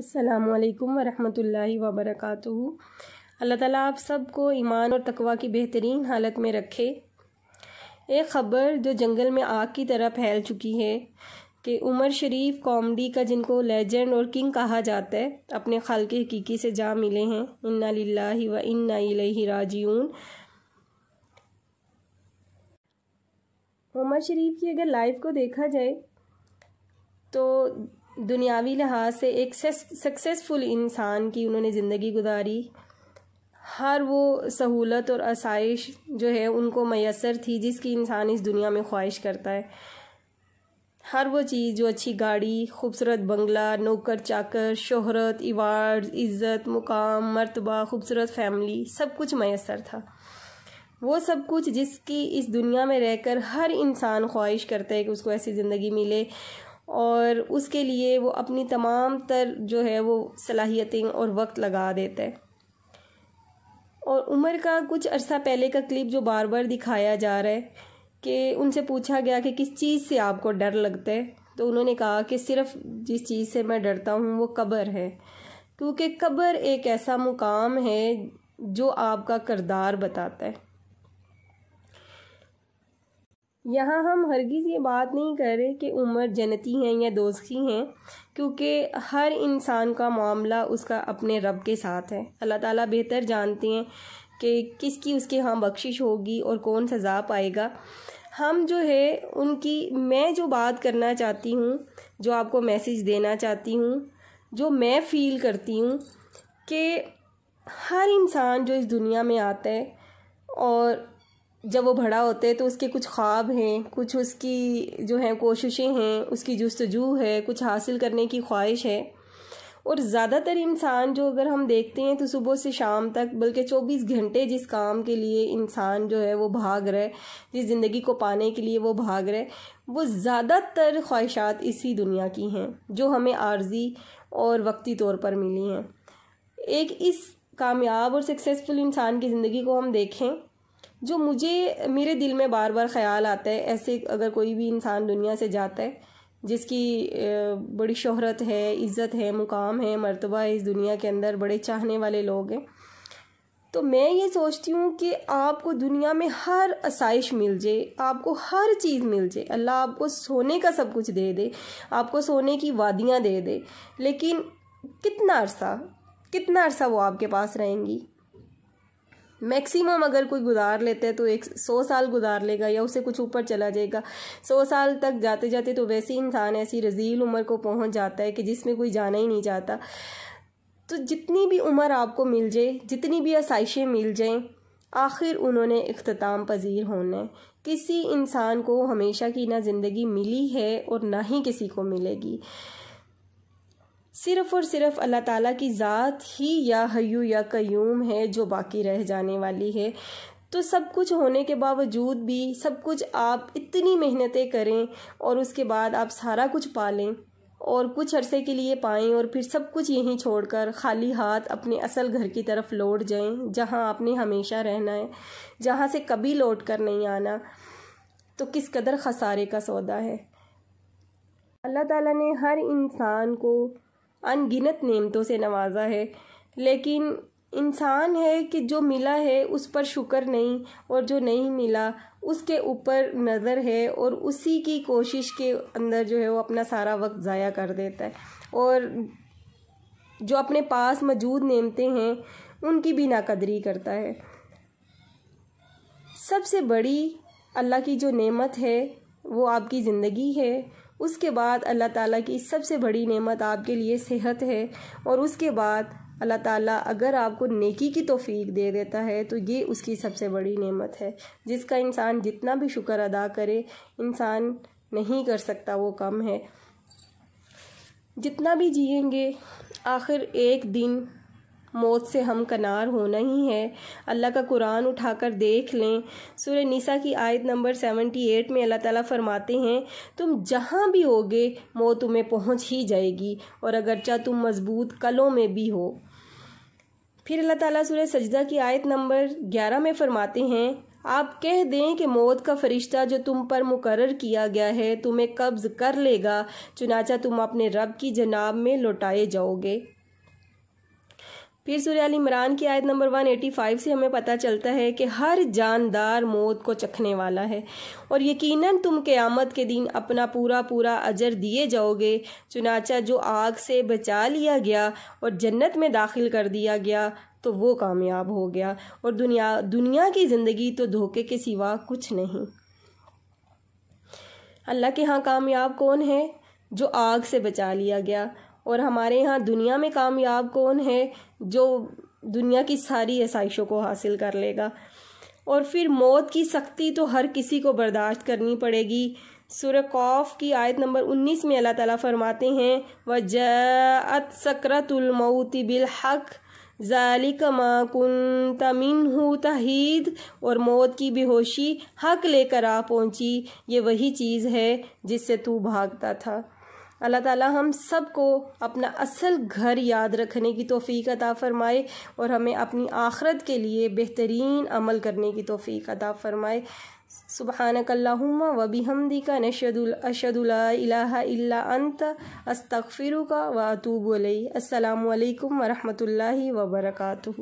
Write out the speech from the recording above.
असलकम वरहमल वबरक अल्लाह ताला आप सबको ईमान और तकवा की बेहतरीन हालत में रखे एक ख़बर जो जंगल में आग की तरह फैल चुकी है कि उमर शरीफ कॉमेडी का जिनको लेजेंड और किंग कहा जाता है अपने खाल के हकीकी से जा मिले हैं इन्ना लिल्ला व इन्ना ही राजून उमर शरीफ की अगर लाइफ को देखा जाए तो दुनियावी लिहाज से एक सक्सेसफुल इंसान की उन्होंने ज़िंदगी गुजारी हर वो सहूलत और आसाइश जो है उनको मैसर थी जिसकी इंसान इस दुनिया में ख्वाहिश करता है हर वो चीज़ जो अच्छी गाड़ी खूबसूरत बंगला नौकर चाकर शोहरत इवार्ड इज़्ज़त मुकाम मरतबा खूबसूरत फैमिली सब कुछ मैसर था वो सब कुछ जिसकी इस दुनिया में रहकर हर इंसान ख्वाहिश करता है कि उसको ऐसी ज़िंदगी मिले और उसके लिए वो अपनी तमाम तर जो है वो सलाहियतें और वक्त लगा देता है और उमर का कुछ अरसा पहले का क्लिप जो बार बार दिखाया जा रहा है कि उनसे पूछा गया कि किस चीज़ से आपको डर लगता है तो उन्होंने कहा कि सिर्फ जिस चीज़ से मैं डरता हूँ वो कब्र है क्योंकि कब्र एक ऐसा मुकाम है जो आपका करदार बताता है यहाँ हम हरगिज़ ये बात नहीं कर रहे कि उम्र जनती हैं या दोस्ती हैं क्योंकि हर इंसान का मामला उसका अपने रब के साथ है अल्लाह ताला बेहतर जानते हैं कि किसकी उसके यहाँ बख्शिश होगी और कौन सज़ा पाएगा हम जो है उनकी मैं जो बात करना चाहती हूँ जो आपको मैसेज देना चाहती हूँ जो मैं फ़ील करती हूँ कि हर इंसान जो इस दुनिया में आता है और जब वो बड़ा होता है तो उसके कुछ ख्वाब हैं कुछ उसकी जो है कोशिशें हैं उसकी जस्तजू है कुछ हासिल करने की ख्वाहिश है और ज़्यादातर इंसान जो अगर हम देखते हैं तो सुबह से शाम तक बल्कि 24 घंटे जिस काम के लिए इंसान जो है वो भाग रहे जिस ज़िंदगी को पाने के लिए वो भाग रहे वो ज़्यादातर ख्वाहिशात इसी दुनिया की हैं जो हमें आर्जी और वक्ती तौर पर मिली हैं एक इस कामयाब और सक्सेसफुल इंसान की ज़िंदगी को हम देखें जो मुझे मेरे दिल में बार बार ख्याल आता है ऐसे अगर कोई भी इंसान दुनिया से जाता है जिसकी बड़ी शोहरत है इज़्ज़त है मुकाम है मर्तबा है इस दुनिया के अंदर बड़े चाहने वाले लोग हैं तो मैं ये सोचती हूँ कि आपको दुनिया में हर आसाइश मिल जाए आपको हर चीज़ मिल जाए अल्लाह आपको सोने का सब कुछ दे दे आपको सोने की वादियाँ दे दे लेकिन कितना अरसा कितना अरसा वो आपके पास रहेंगी मैक्सिमम अगर कोई गुजार लेता है तो एक सौ साल गुजार लेगा या उसे कुछ ऊपर चला जाएगा सौ साल तक जाते जाते तो वैसे इंसान ऐसी रजील उम्र को पहुंच जाता है कि जिसमें कोई जाना ही नहीं चाहता तो जितनी भी उम्र आपको मिल जाए जितनी भी आसाइशें मिल जाएं आखिर उन्होंने अख्ताम पजीर होने किसी इंसान को हमेशा की ना ज़िंदगी मिली है और ना ही किसी को मिलेगी सिर्फ़ और सिर्फ अल्लाह ताला की ज़ात ही या हयू या कयूम है जो बाकी रह जाने वाली है तो सब कुछ होने के बावजूद भी सब कुछ आप इतनी मेहनतें करें और उसके बाद आप सारा कुछ पा लें और कुछ अरसे के लिए पाएँ और फिर सब कुछ यहीं छोड़कर खाली हाथ अपने असल घर की तरफ लौट जाएं जहाँ आपने हमेशा रहना है जहाँ से कभी लौट कर नहीं आना तो किस कदर खसारे का सौदा है अल्लाह ताला ने हर इंसान को अनगिनत नेमतों से नवाजा है लेकिन इंसान है कि जो मिला है उस पर शुक्र नहीं और जो नहीं मिला उसके ऊपर नज़र है और उसी की कोशिश के अंदर जो है वो अपना सारा वक्त ज़ाया कर देता है और जो अपने पास मौजूद नेमते हैं उनकी भी नाकदरी करता है सबसे बड़ी अल्लाह की जो नेमत है वो आपकी ज़िंदगी है उसके बाद अल्लाह ताला की सबसे बड़ी नेमत आपके लिए सेहत है और उसके बाद अल्लाह ताला अगर आपको नेकी की तोफ़ी दे देता है तो ये उसकी सबसे बड़ी नेमत है जिसका इंसान जितना भी शुक्र अदा करे इंसान नहीं कर सकता वो कम है जितना भी जिएंगे आखिर एक दिन मौत से हम कनार होना ही है अल्लाह का कुरान उठाकर देख लें सूर्य निसा की आयत नंबर सेवेंटी एट में अल्लाह ताला फरमाते हैं तुम जहाँ भी होगे मौत तुम्हें पहुँच ही जाएगी और अगरचा तुम मजबूत कलों में भी हो फिर अल्लाह ताला सूर्य सजदा की आयत नंबर ग्यारह में फरमाते हैं आप कह दें कि मौत का फरिश्ता जो तुम पर मुकर किया गया है तुम्हें कब्ज़ कर लेगा चुनाचा तुम अपने रब की जनाब में लौटाए जाओगे फिर सूर्याल इमरान की आयत नंबर 185 से हमें पता चलता है कि हर जानदार मौत को चखने वाला है और यकीनन तुम क़यामत के दिन अपना पूरा पूरा अजर दिए जाओगे चुनाचा जो आग से बचा लिया गया और जन्नत में दाखिल कर दिया गया तो वो कामयाब हो गया और दुनिया दुनिया की ज़िंदगी तो धोखे के सिवा कुछ नहीं अल्लाह के यहाँ कामयाब कौन है जो आग से बचा लिया गया और हमारे यहाँ दुनिया में कामयाब कौन है जो दुनिया की सारी आसाइशों को हासिल कर लेगा और फिर मौत की सख्ती तो हर किसी को बर्दाश्त करनी पड़ेगी सूर्य कौफ की आयत नंबर 19 में अल्लाह ताला फरमाते हैं व जत सकरतुलमऊती बिल हक़ जालिक माकुन तमिन हूँ तहीद और मौत की बेहोशी हक लेकर आ पहुँची ये वही चीज़ है जिससे तू भागता था अल्लाह ताला हम सबको अपना असल घर याद रखने की तोफ़ी अदा फ़रमाए और हमें अपनी आखरत के लिए बेहतरीन अमल करने की तोफ़ी अदा फ़रमाए सुबहानकल्लाहुम्मा हमदी का नशदुल अशदुल्ला इलाहा इल्ला अंत अस्तगफिरुका व अतूबु